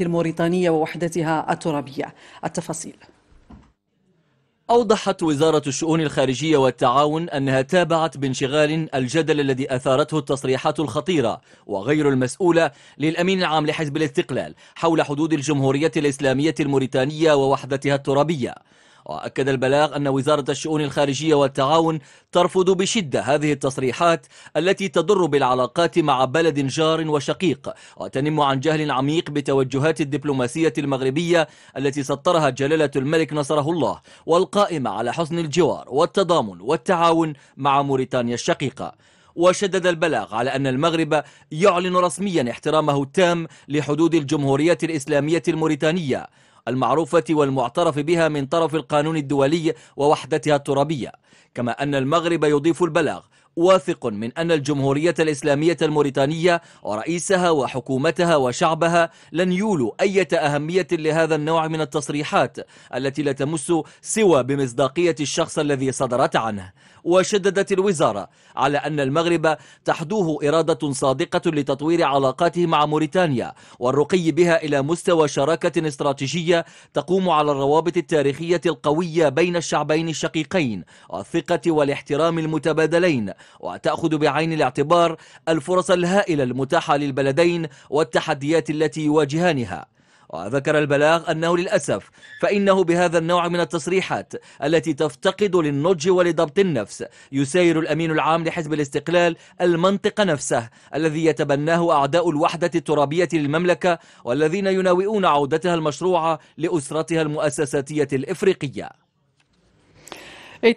الموريتانية ووحدتها الترابية التفاصيل أوضحت وزارة الشؤون الخارجية والتعاون أنها تابعت بانشغال الجدل الذي أثارته التصريحات الخطيرة وغير المسؤولة للأمين العام لحزب الاستقلال حول حدود الجمهورية الإسلامية الموريتانية ووحدتها الترابية وأكد البلاغ أن وزارة الشؤون الخارجية والتعاون ترفض بشدة هذه التصريحات التي تضر بالعلاقات مع بلد جار وشقيق وتنم عن جهل عميق بتوجهات الدبلوماسية المغربية التي سطرها جلالة الملك نصره الله والقائمة على حسن الجوار والتضامن والتعاون مع موريتانيا الشقيقة وشدد البلاغ على أن المغرب يعلن رسميا احترامه التام لحدود الجمهورية الإسلامية الموريتانية المعروفة والمعترف بها من طرف القانون الدولي ووحدتها الترابية كما أن المغرب يضيف البلاغ واثق من أن الجمهورية الإسلامية الموريتانية ورئيسها وحكومتها وشعبها لن يولوا أي أهمية لهذا النوع من التصريحات التي لا تمس سوى بمصداقية الشخص الذي صدرت عنه وشددت الوزارة على أن المغرب تحدوه إرادة صادقة لتطوير علاقاته مع موريتانيا والرقي بها إلى مستوى شراكة استراتيجية تقوم على الروابط التاريخية القوية بين الشعبين الشقيقين والثقة والاحترام المتبادلين وتأخذ بعين الاعتبار الفرص الهائلة المتاحة للبلدين والتحديات التي يواجهانها وذكر البلاغ أنه للأسف فإنه بهذا النوع من التصريحات التي تفتقد للنضج ولضبط النفس يسير الأمين العام لحزب الاستقلال المنطق نفسه الذي يتبناه أعداء الوحدة الترابية للمملكة والذين يناوئون عودتها المشروعة لأسرتها المؤسساتية الإفريقية 52%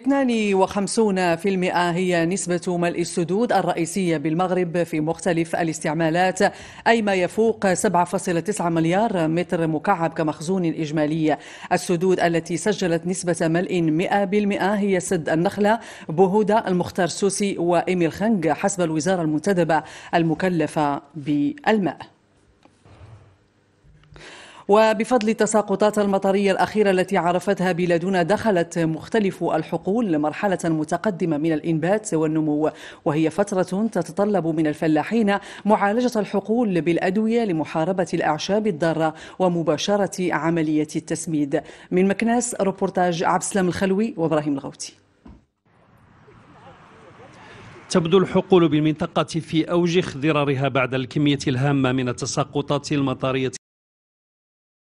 هي نسبة ملء السدود الرئيسية بالمغرب في مختلف الاستعمالات أي ما يفوق 7.9 مليار متر مكعب كمخزون إجمالي السدود التي سجلت نسبة ملء 100% هي سد النخلة بهودة المختار سوسي وإيميل خنق حسب الوزارة المنتدبة المكلفة بالماء وبفضل التساقطات المطرية الأخيرة التي عرفتها بلادنا دخلت مختلف الحقول لمرحلة متقدمة من الإنبات والنمو وهي فترة تتطلب من الفلاحين معالجة الحقول بالأدوية لمحاربة الأعشاب الضارة ومباشرة عملية التسميد من مكناس روبورتاج عبد السلام الخلوي وابراهيم الغوتي تبدو الحقول بالمنطقة في أوج اخضرارها بعد الكمية الهامة من التساقطات المطرية